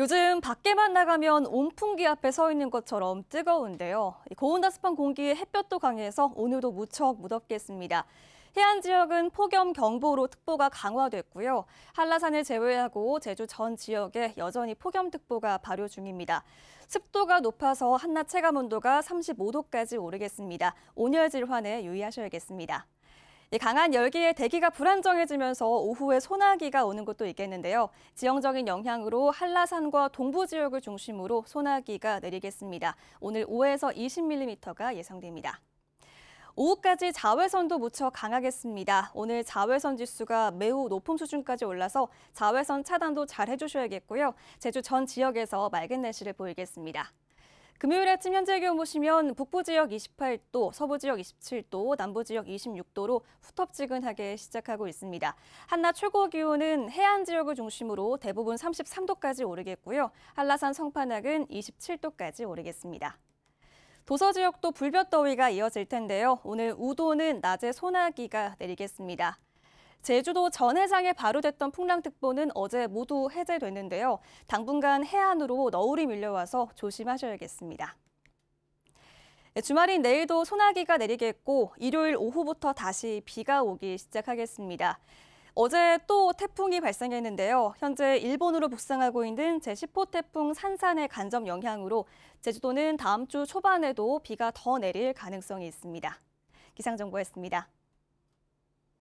요즘 밖에만 나가면 온풍기 앞에 서 있는 것처럼 뜨거운데요. 고온다습한 공기에 햇볕도 강해서 오늘도 무척 무덥겠습니다. 해안 지역은 폭염 경보로 특보가 강화됐고요. 한라산을 제외하고 제주 전 지역에 여전히 폭염 특보가 발효 중입니다. 습도가 높아서 한낮 체감 온도가 35도까지 오르겠습니다. 온열 질환에 유의하셔야겠습니다. 강한 열기에 대기가 불안정해지면서 오후에 소나기가 오는 곳도 있겠는데요. 지형적인 영향으로 한라산과 동부 지역을 중심으로 소나기가 내리겠습니다. 오늘 5에서 20mm가 예상됩니다. 오후까지 자외선도 무척 강하겠습니다. 오늘 자외선 지수가 매우 높은 수준까지 올라서 자외선 차단도 잘 해주셔야겠고요. 제주 전 지역에서 맑은 날씨를 보이겠습니다. 금요일 아침 현재 기온 보시면 북부 지역 28도, 서부 지역 27도, 남부 지역 26도로 후텁지근하게 시작하고 있습니다. 한낮 최고 기온은 해안 지역을 중심으로 대부분 33도까지 오르겠고요. 한라산 성판악은 27도까지 오르겠습니다. 도서 지역도 불볕 더위가 이어질 텐데요. 오늘 우도는 낮에 소나기가 내리겠습니다. 제주도 전 해상에 발효됐던 풍랑특보는 어제 모두 해제됐는데요. 당분간 해안으로 너울이 밀려와서 조심하셔야겠습니다. 네, 주말인 내일도 소나기가 내리겠고 일요일 오후부터 다시 비가 오기 시작하겠습니다. 어제 또 태풍이 발생했는데요. 현재 일본으로 북상하고 있는 제10호 태풍 산산의 간접 영향으로 제주도는 다음 주 초반에도 비가 더 내릴 가능성이 있습니다. 기상정보였습니다.